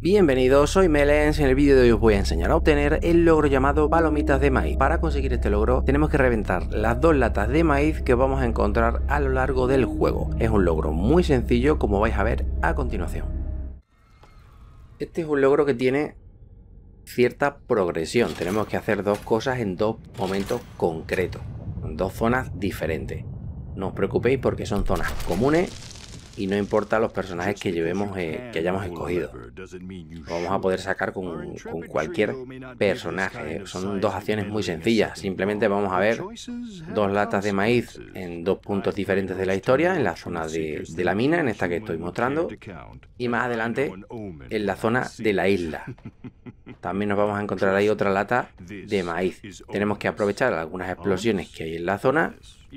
Bienvenidos, soy Melens y en el vídeo de hoy os voy a enseñar a obtener el logro llamado palomitas de maíz. Para conseguir este logro tenemos que reventar las dos latas de maíz que vamos a encontrar a lo largo del juego. Es un logro muy sencillo como vais a ver a continuación. Este es un logro que tiene cierta progresión, tenemos que hacer dos cosas en dos momentos concretos, en dos zonas diferentes. No os preocupéis porque son zonas comunes y no importa los personajes que llevemos, eh, que hayamos escogido. vamos a poder sacar con, cualquier personaje. Son dos acciones muy sencillas. Simplemente vamos a ver dos latas de maíz en dos puntos diferentes de la historia, en la zona de la mina, en esta que estoy mostrando, y más adelante en la zona de la isla. También nos vamos a encontrar ahí otra lata de maíz. Tenemos que aprovechar algunas explosiones que hay en la zona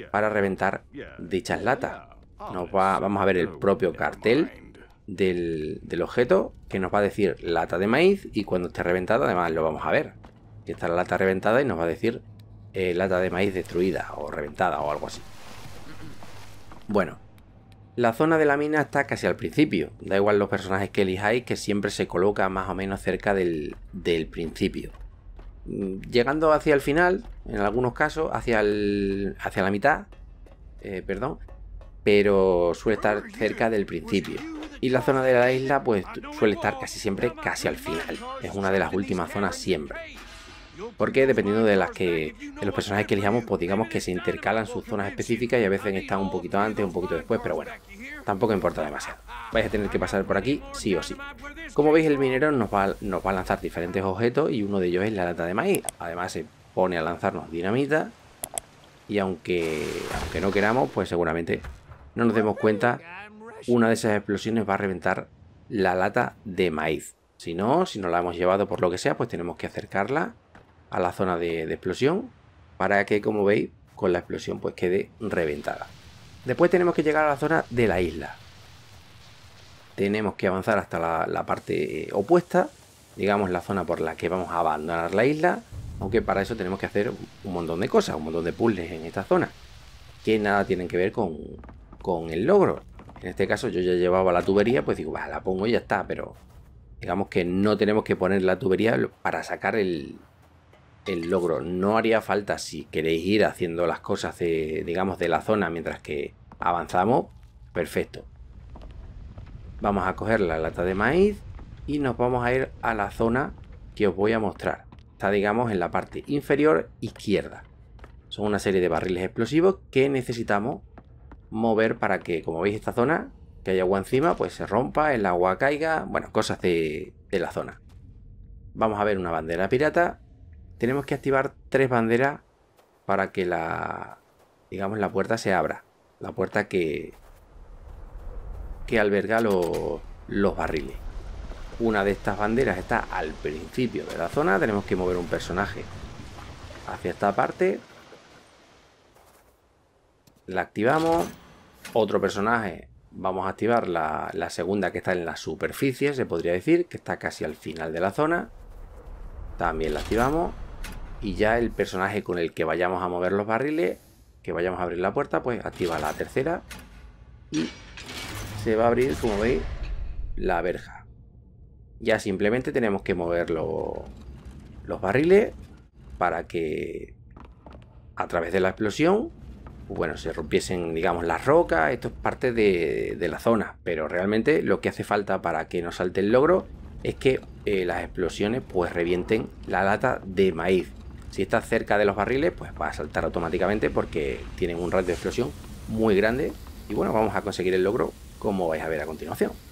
para reventar dichas latas vamos a ver el propio cartel del, objeto que nos va a decir lata de maíz y cuando esté reventada además lo vamos a ver. está la lata reventada y nos va a decir eh, lata de maíz destruida o reventada o algo así. Bueno, la zona de la mina está casi al principio. Da igual los personajes que elijáis que siempre se coloca más o menos cerca del, principio. Mm, llegando hacia el final, en algunos casos, hacia, el, hacia la mitad, eh, perdón, pero suele estar cerca del principio. Y la zona de la isla pues suele estar casi siempre casi al final. Es una de las últimas zonas siempre. Porque dependiendo de las que de los personajes que elijamos, pues digamos que se intercalan sus zonas específicas y a veces están un poquito antes, un poquito después, pero bueno, tampoco importa demasiado. Vais a tener que pasar por aquí sí o sí. Como veis el minero nos va, a, nos va a lanzar diferentes objetos y uno de ellos es la lata de maíz. Además se pone a lanzarnos dinamita y aunque, aunque no queramos, pues seguramente no nos demos cuenta, una de esas explosiones va a reventar la lata de maíz. Si no, si no la hemos llevado por lo que sea, pues tenemos que acercarla a la zona de, explosión para que, como veis, con la explosión pues quede reventada. Después tenemos que llegar a la zona de la isla. Tenemos que avanzar hasta la, parte eh, opuesta, digamos la zona por la que vamos a abandonar la isla, aunque para eso tenemos que hacer un montón de cosas, un montón de puzzles en esta zona, que nada tienen que ver con, con el logro. En este caso yo ya llevaba la tubería, pues digo, la pongo y ya está, pero digamos que no tenemos que poner la tubería para sacar el, logro. No haría falta si queréis ir haciendo las cosas digamos, de la zona mientras que avanzamos, perfecto. Vamos a coger la lata de maíz y nos vamos a ir a la zona que os voy a mostrar. Está, digamos, en la parte inferior izquierda. Son una serie de barriles explosivos que necesitamos mover para que, como veis, esta zona que hay agua encima, pues se rompa, el agua caiga, bueno, cosas de, la zona. Vamos a ver una bandera pirata. Tenemos que activar tres banderas para que la, digamos, la puerta se abra. La puerta que, que alberga los barriles. Una de estas banderas está al principio de la zona. Tenemos que mover un personaje hacia esta parte la activamos. Otro personaje. Vamos a activar la, segunda que está en la superficie, se podría decir, que está casi al final de la zona. También la activamos. Y ya el personaje con el que vayamos a mover los barriles, que vayamos a abrir la puerta, pues activa la tercera. Y se va a abrir, como veis, la verja. Ya simplemente tenemos que mover los barriles para que a través de la explosión bueno, se rompiesen, digamos, las rocas, esto es parte de, la zona, pero realmente lo que hace falta para que nos salte el logro es que eh, las explosiones pues revienten la lata de maíz. Si está cerca de los barriles, pues va a saltar automáticamente porque tienen un radio de explosión muy grande y bueno, vamos a conseguir el logro como vais a ver a continuación.